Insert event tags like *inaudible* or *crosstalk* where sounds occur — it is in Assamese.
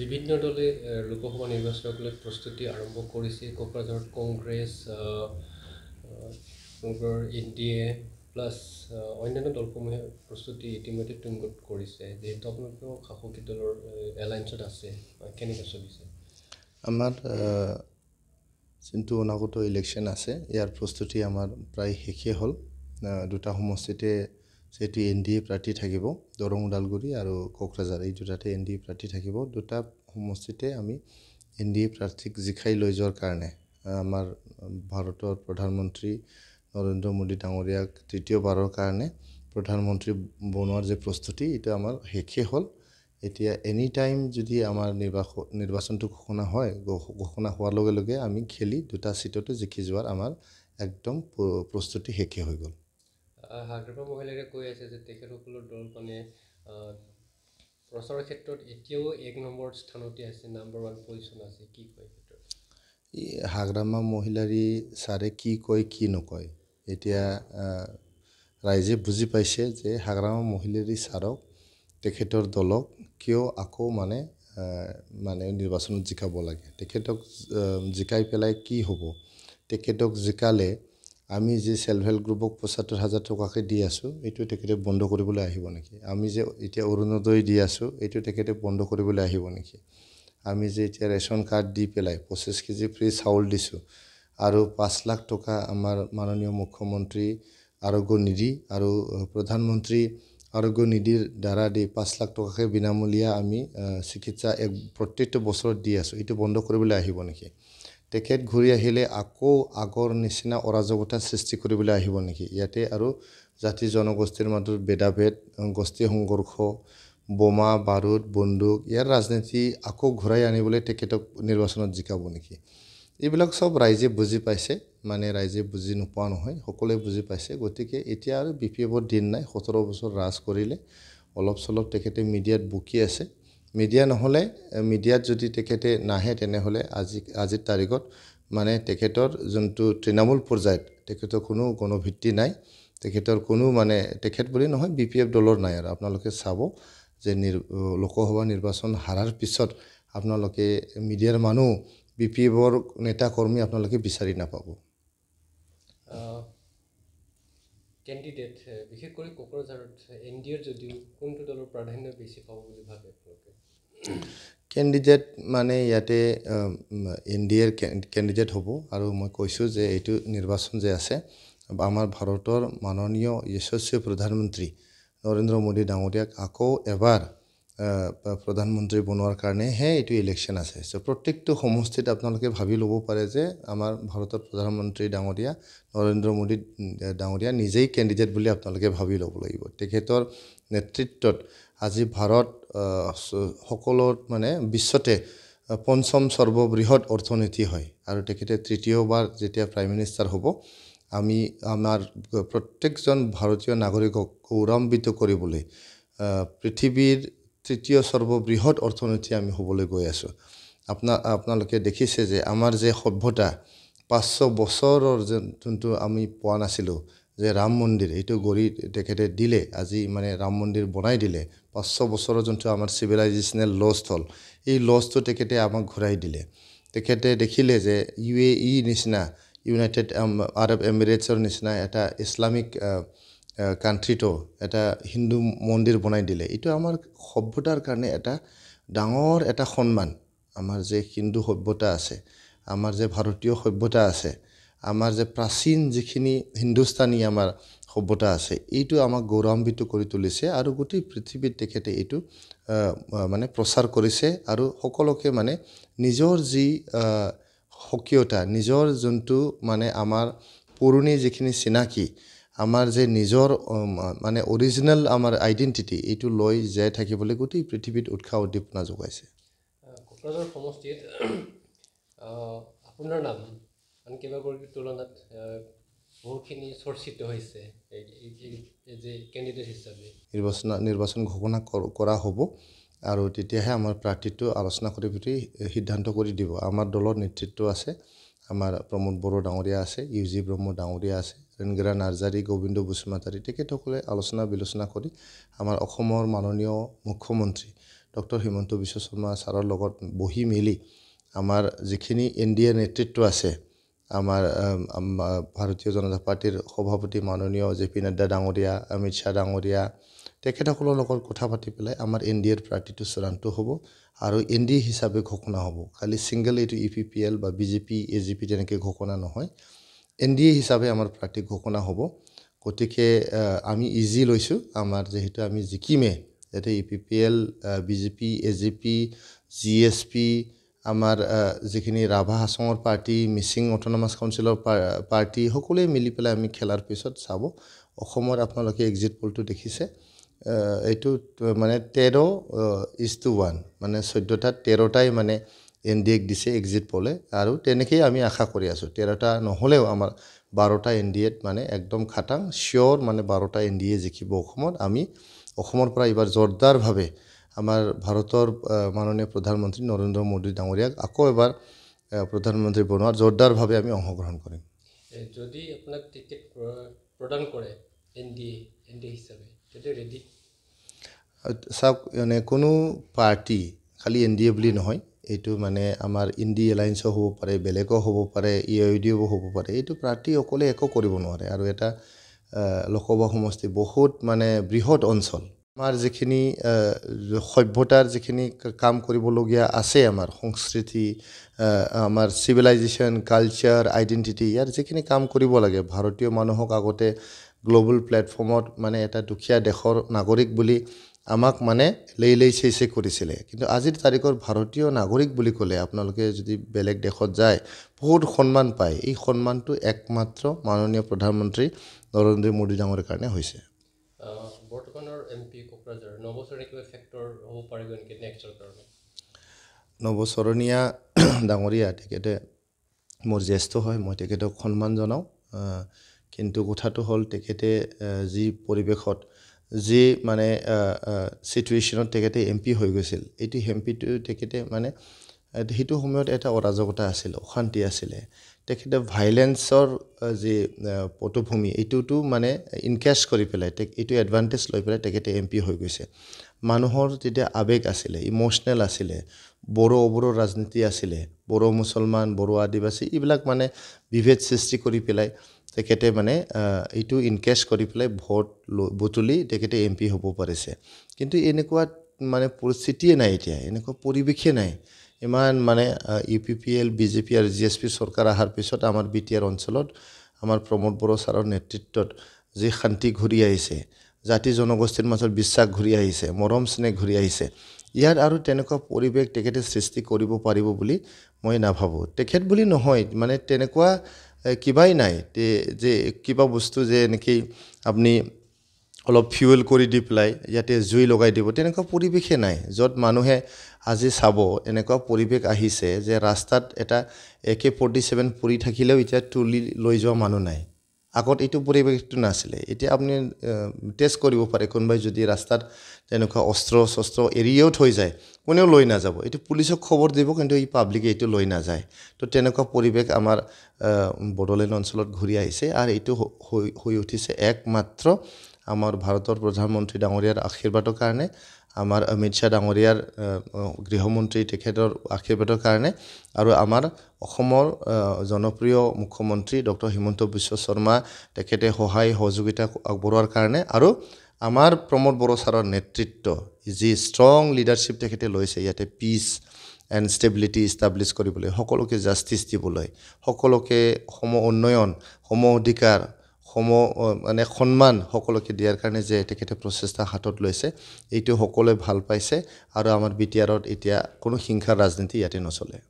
বিভিন্ন দলে লোকসভা নিৰ্বাচনক লৈ প্ৰস্তুতি আৰম্ভ কৰেছে Kokrajhar Congress N D A plus অন্যান্য দলসমূহে প্ৰস্তুতি ইতিমধ্যে তুংগত কৰিছে যিহেতু আপনাৰ শাসকীয় দলৰ এলায়েঞ্চত আছে কেনেকৈ চলিছে আমাৰ যোনটো অনাগত ইলেকশ্যন আছে ইয়াৰ প্ৰস্তুতি আমাৰ প্ৰায় শেষেই হ'ল দুটা সমষ্টিতে সেইটো এন ডি এ প্ৰাৰ্থী থাকিব দৰং ওদালগুৰি আৰু কোকৰাঝাৰ এই দুটাতে এন ডি এ প্ৰাৰ্থী থাকিব দুটা সমষ্টিতে আমি এন ডি এ প্ৰাৰ্থীক জিকাই লৈ যোৱাৰ কাৰণে আমাৰ ভাৰতৰ প্ৰধানমন্ত্ৰী নৰেন্দ্ৰ মোদী ডাঙৰীয়াক তৃতীয়বাৰৰ কাৰণে প্ৰধানমন্ত্ৰী বনোৱাৰ যি প্ৰস্তুতি এইটো আমাৰ শেষেই হ'ল এতিয়া এনি টাইম যদি আমাৰ নিৰ্বাচন নিৰ্বাচনটো ঘোষণা হয় ঘোষণা হোৱাৰ লগে লগে আমি খেলি দুটা ছিটতে জিকি যোৱাৰ আমাৰ একদম প্ৰস্তুতি শেষেই হৈ গ'ল হাগ্ৰাফা মহিলাৰে কৈ আছে যে তেখেতসকলৰ দলপানে প্ৰচাৰৰ ক্ষেত্ৰত এতিয়াও এক নম্বৰ স্থানতে আছে নাম্বাৰ ওৱান পজিশ্যন আছে কি কয় এই হাগ্ৰামা মহিলাৰী ছাৰে কি কয় কি নকয় এতিয়া ৰাইজে বুজি পাইছে যে হাগ্ৰামা মহিলাৰী ছাৰক তেখেতৰ দলক কিয় আকৌ মানে মানে নিৰ্বাচনত জিকাব লাগে তেখেতক জিকাই পেলাই কি হ'ব তেখেতক জিকালে আমি যে ছেল্ফ হেল্প গ্ৰুপক পঁচাত্তৰ হাজাৰ টকাকৈ দি আছোঁ এইটো তেখেতে বন্ধ কৰিবলৈ আহিব নেকি আমি যে এতিয়া অৰুণোদয় দি আছোঁ এইটো তেখেতে বন্ধ কৰিবলৈ আহিব নেকি আমি যে এতিয়া ৰেচন কাৰ্ড দি পেলাই পঁচিছ কেজি ফ্ৰী চাউল দিছোঁ আৰু পাঁচ লাখ টকা আমাৰ মাননীয় মুখ্যমন্ত্ৰী আৰোগ্য নিধি আৰু প্ৰধানমন্ত্ৰী আৰোগ্য নিধিৰ দ্বাৰা দি পাঁচ লাখ টকাকৈ বিনামূলীয়া আমি চিকিৎসা এক প্ৰত্যেকটো বছৰত দি আছোঁ এইটো বন্ধ কৰিবলৈ আহিব নেকি তেখেত ঘূৰি আহিলে আকৌ আগৰ নিচিনা অৰাজকতা সৃষ্টি কৰিবলৈ আহিব নেকি ইয়াতে আৰু জাতি জনগোষ্ঠীৰ মাজত ভেদাভেদ গোষ্ঠী সংঘৰ্ষ বোমা বাৰুদ বন্দুক ইয়াৰ ৰাজনীতি আকৌ ঘূৰাই আনিবলৈ তেখেতক নিৰ্বাচনত জিকাব নেকি এইবিলাক চব ৰাইজে বুজি পাইছে মানে ৰাইজে বুজি নোপোৱা নহয় সকলোৱে বুজি পাইছে গতিকে এতিয়া আৰু বি পি এফৰ দিন নাই সোতৰ বছৰ ৰাজ কৰিলে অলপ চলপ তেখেতে মিডিয়াত বকি আছে মিডিয়া নহ'লে মিডিয়াত যদি তেখেতে নাহে তেনেহ'লে আজি আজিৰ তাৰিখত মানে তেখেতৰ যোনটো তৃণমূল পৰ্যায়ত তেখেতৰ কোনো কোনো ভিত্তি নাই তেখেতৰ কোনো মানে তেখেত বুলি নহয় বি পি এফ দলৰ নাই আৰু আপোনালোকে চাব যে নিৰ লোকসভা নিৰ্বাচন হাৰাৰ পিছত আপোনালোকে মিডিয়াৰ মানুহ বি পি এফৰ নেতাকৰ্মী আপোনালোকে বিচাৰি নাপাব কেণ্ডিডেট বিশেষ কৰি কোকৰাঝাৰত এন ডি এৰ যদিও কোনটো দলৰ প্ৰাধান্য বেছি পাব বুলি ভাবে আপোনালোকে কেণ্ডিডেট মানে ইয়াতে এন ডি এৰ কেণ্ডিডেট হ'ব আৰু মই কৈছোঁ যে এইটো নিৰ্বাচন যে আছে আমাৰ ভাৰতৰ মাননীয় যশস্বী প্ৰধানমন্ত্ৰী নৰেন্দ্ৰ মোদী ডাঙৰীয়াক আকৌ এবাৰ প্ৰধানমন্ত্ৰী বনোৱাৰ কাৰণেহে এইটো ইলেকশ্যন আছে চ' প্ৰত্যেকটো সমষ্টিত আপোনালোকে ভাবি ল'ব পাৰে যে আমাৰ ভাৰতৰ প্ৰধানমন্ত্ৰী ডাঙৰীয়া নৰেন্দ্ৰ মোদী ডাঙৰীয়া নিজেই কেণ্ডিডেট বুলি আপোনালোকে ভাবি ল'ব লাগিব তেখেতৰ নেতৃত্বত আজি ভাৰত সকলো মানে বিশ্বতে পঞ্চম সৰ্ববৃহৎ অৰ্থনীতি হয় আৰু তেখেতে তৃতীয়বাৰ যেতিয়া প্ৰাইম মিনিষ্টাৰ হ'ব আমি আমাৰ প্ৰত্যেকজন ভাৰতীয় নাগৰিকক গৌৰৱান্বিত কৰিবলৈ পৃথিৱীৰ তৃতীয় সৰ্ববৃহৎ অৰ্থনীতি আমি হ'বলৈ গৈ আছোঁ আপোনাৰ আপোনালোকে দেখিছে যে আমাৰ যে সভ্যতা পাঁচশ বছৰৰ যোন যোনটো আমি পোৱা নাছিলোঁ যে ৰাম মন্দিৰ এইটো গঢ়ি তেখেতে দিলে আজি মানে ৰাম মন্দিৰ বনাই দিলে পাঁচশ বছৰৰ যোনটো আমাৰ চিভিলাইজেশ্যনেল লছ হ'ল এই লছটো তেখেতে আমাক ঘূৰাই দিলে তেখেতে দেখিলে যে ইউ এ ই নিচিনা ইউনাইটেড আৰব এমিৰেটছৰ নিচিনা এটা ইছলামিক কাণ্ট্ৰিটো এটা হিন্দু মন্দিৰ বনাই দিলে এইটো আমাৰ সভ্যতাৰ কাৰণে এটা ডাঙৰ এটা সন্মান আমাৰ যে হিন্দু সভ্যতা আছে আমাৰ যে ভাৰতীয় সভ্যতা আছে আমাৰ যে প্ৰাচীন যিখিনি হিন্দুস্তানী আমাৰ সভ্যতা আছে এইটো আমাক গৌৰৱান্বিত কৰি তুলিছে আৰু গোটেই পৃথিৱীত তেখেতে এইটো মানে প্ৰচাৰ কৰিছে আৰু সকলোকে মানে নিজৰ যি সকীয়তা নিজৰ যোনটো মানে আমাৰ পুৰণি যিখিনি চিনাকি আমাৰ যে নিজৰ মানে অৰিজিনেল আমাৰ আইডেণ্টিটি এইটো লৈ জীয়াই থাকিবলৈ গোটেই পৃথিৱীত উৎসাহ উদ্দীপনা যোগাইছে কোকৰাঝাৰ সমষ্টিত আপোনাৰ নাম আন কেইবাগৰাকীৰ তুলনাত বহুতখিনি চৰ্চিত হৈছে কেণ্ডিডেট হিচাপে নিৰ্বাচন নিৰ্বাচন ঘোষণা কৰা হ'ব আৰু তেতিয়াহে আমাৰ প্ৰাৰ্থীটো আলোচনা কৰি পুতি সিদ্ধান্ত কৰি দিব আমাৰ দলৰ নেতৃত্ব আছে আমাৰ প্ৰমোদ বড়ো ডাঙৰীয়া আছে ইউ জি ব্ৰহ্ম ডাঙৰীয়া আছে ৰেণগেৰা নাৰ্জাৰী গোবিন্দ বসুমতাৰী তেখেতসকলে আলোচনা বিলোচনা কৰি আমাৰ অসমৰ মাননীয় মুখ্যমন্ত্ৰী ডক্টৰ হিমন্ত বিশ্ব শৰ্মা ছাৰৰ লগত বহি মেলি আমাৰ যিখিনি এন ডি এ নেতৃত্ব আছে আমাৰ ভাৰতীয় জনতা পাৰ্টীৰ সভাপতি মাননীয় জে পি নাড্ডা ডাঙৰীয়া অমিত শ্বাহ ডাঙৰীয়া তেখেতসকলৰ লগত কথা পাতি পেলাই আমাৰ এন ডি এৰ পাৰ্টীটো চূড়ান্ত হ'ব আৰু এন ডি এ হিচাপে ঘোষণা হ'ব খালি ছিংগল এইটো ই পি পি এল বা B J P A G P তেনেকৈ ঘোষণা নহয় এন ডি এ হিচাপে আমাৰ প্ৰাৰ্থী ঘোষণা হ'ব গতিকে আমি ইজি লৈছোঁ আমাৰ যিহেতু আমি জিকিমে এতিয়া U P P L B J P A G P G S P আমাৰ যিখিনি ৰাভা হাছঙৰ পাৰ্টি মিচিং অট'নমাছ কাউঞ্চিলৰ পাৰ্টি সকলোৱে মিলি পেলাই আমি খেলাৰ পিছত চাব অসমত আপোনালোকে এক্সিট পলটো দেখিছে এইটো মানে তেৰ ইজ টু ওৱান মানে চৈধ্যটা তেৰটাই মানে এন ডি এক দিছে এক্সিট পলে আৰু তেনেকেই আমি আশা কৰি আছোঁ তেৰটা নহ'লেও আমাৰ বাৰটা এন ডি এত মানে একদম খাটাং চিয়'ৰ মানে বাৰটা এন ডি এ জিকিব অসমত আমি অসমৰ পৰা এইবাৰ জোৰদাৰভাৱে আমাৰ ভাৰতৰ মাননীয় প্ৰধানমন্ত্ৰী নৰেন্দ্ৰ মোদী ডাঙৰীয়াক আকৌ এবাৰ প্ৰধানমন্ত্ৰী বনোৱাৰ জোৰদাৰভাৱে আমি অংশগ্ৰহণ কৰিম যদি আপোনাক টিকেট প্ৰদান কৰে এন ডি এন ডি হিচাপে তেতিয়া ৰেডি চাওক এনে কোনো পাৰ্টি খালী এন ডি এ বুলি নহয় এইটো মানে আমাৰ ইণ্ডি এলায়েঞ্চো হ'ব পাৰে বেলেগো হ'ব পাৰে ই আই ডি অ' হ'ব পাৰে এইটো প্ৰাৰ্থী অকলে একো কৰিব নোৱাৰে আৰু এটা লোকসভা সমষ্টি বহুত মানে বৃহৎ অঞ্চল আমাৰ যিখিনি সভ্যতাৰ যিখিনি কাম কৰিবলগীয়া আছে আমাৰ সংস্কৃতি আমাৰ চিভিলাইজেশ্যন কালচাৰ আইডেণ্টিটি ইয়াৰ যিখিনি কাম কৰিব লাগে ভাৰতীয় মানুহক আগতে গ্ল'বেল প্লেটফৰ্মত মানে এটা দুখীয়া দেশৰ নাগৰিক বুলি আমাক মানে লেই লেই চেই চেই কৰিছিলে কিন্তু আজিৰ তাৰিখত ভাৰতীয় নাগৰিক বুলি ক'লে আপোনালোকে যদি বেলেগ দেশত যায় বহুত সন্মান পায় এই সন্মানটো একমাত্ৰ মাননীয় প্ৰধানমন্ত্ৰী নৰেন্দ্ৰ মোদী ডাঙৰীৰ কাৰণে হৈছে নৱচৰণীয়া *clears throat* ডাঙৰীয়া তেখেতে মোৰ জ্যেষ্ঠ হয় মই তেখেতক সন্মান জনাওঁ কিন্তু কথাটো হ'ল তেখেতে যি পৰিৱেশত যি মানে চিটুৱেশ্যনত তেখেতে এম পি হৈ গৈছিল এইটো এম পিটো তেখেতে মানে সেইটো সময়ত এটা অৰাজকতা আছিল অশান্তি আছিলে তেখেতে ভাইলেঞ্চৰ যি পটভূমি এইটোতো মানে ইনকেচ কৰি পেলাই এইটো এডভান্টেজ লৈ পেলাই তেখেতে এম পি হৈ গৈছে মানুহৰ যেতিয়া আৱেগ আছিলে ইম'চনেল আছিলে বড়ো অবড়ো ৰাজনীতি আছিলে বড়ো মুছলমান বড়ো আদিবাসী এইবিলাক মানে বিভেদ সৃষ্টি কৰি পেলাই তেখেতে মানে এইটো ইনকেচ কৰি পেলাই ভোট লৈ বুটলি তেখেতে এম পি হ'ব পাৰিছে কিন্তু এনেকুৱা মানে পৰিস্থিতিয়ে নাই এতিয়া এনেকুৱা পৰিৱেশে নাই ইমান মানে U P P L B J P আৰু জি এছ পি চৰকাৰ অহাৰ পিছত আমাৰ বি টি আৰ অঞ্চলত আমাৰ প্ৰমোদ বড়ো ছাৰৰ নেতৃত্বত যি শান্তি ঘূৰি আহিছে জাতি জনগোষ্ঠীৰ মাজত বিশ্বাস ঘূৰি আহিছে মৰম স্নেহ ঘূৰি আহিছে ইয়াত আৰু তেনেকুৱা পৰিৱেশ তেখেতে সৃষ্টি কৰিব পাৰিব বুলি মই নাভাবোঁ তেখেত বুলি নহয় মানে তেনেকুৱা কিবাই নাই যে কিবা বস্তু যে এনেকৈ আপুনি অলপ ফিউৱেল কৰি দি পেলাই ইয়াতে জুই লগাই দিব তেনেকুৱা পৰিৱেশে নাই য'ত মানুহে আজি চাব এনেকুৱা পৰিৱেশ আহিছে যে ৰাস্তাত এটা এ কে ফৰ্টি ছেভেন পৰি থাকিলেও এতিয়া তুলি লৈ যোৱা মানুহ নাই আগত এইটো পৰিৱেশটো নাছিলে এতিয়া আপুনি টেষ্ট কৰিব পাৰে কোনোবাই যদি ৰাস্তাত তেনেকুৱা অস্ত্ৰ চস্ত্ৰ এৰিয়েও থৈ যায় কোনেও লৈ নাযাব এইটো পুলিচক খবৰ দিব কিন্তু ই পাব্লিকে এইটো লৈ নাযায় তো তেনেকুৱা পৰিৱেশ আমাৰ বড়োলেণ্ড অঞ্চলত ঘূৰি আহিছে আৰু এইটো হৈ হৈ উঠিছে একমাত্ৰ আমাৰ ভাৰতৰ প্ৰধানমন্ত্ৰী ডাঙৰীয়াৰ আশীৰ্বাদৰ কাৰণে আমাৰ অমিত শ্বাহ ডাঙৰীয়াৰ গৃহমন্ত্ৰী তেখেতৰ আশীৰ্বাদৰ কাৰণে আৰু আমাৰ অসমৰ জনপ্ৰিয় মুখ্যমন্ত্ৰী ডক্টৰ হিমন্ত বিশ্ব শৰ্মা তেখেতে সহায় সহযোগিতা আগবঢ়োৱাৰ কাৰণে আৰু আমাৰ প্ৰমোদ বড়ো ছাৰৰ নেতৃত্ব যি ষ্ট্ৰং লিডাৰশ্বিপ তেখেতে লৈছে ইয়াতে পিচ এণ্ড ষ্টেবিলিটি ইষ্টাব্লিছ কৰিবলৈ সকলোকে জাষ্টিছ দিবলৈ সকলোকে সম উন্নয়ন সম অধিকাৰ সম মানে সন্মান সকলোকে দিয়াৰ কাৰণে যে তেখেতে প্ৰচেষ্টা হাতত লৈছে এইটো সকলোৱে ভাল পাইছে আৰু আমাৰ বি টি আৰত এতিয়া কোনো হিংসাৰ ৰাজনীতি ইয়াতে নচলে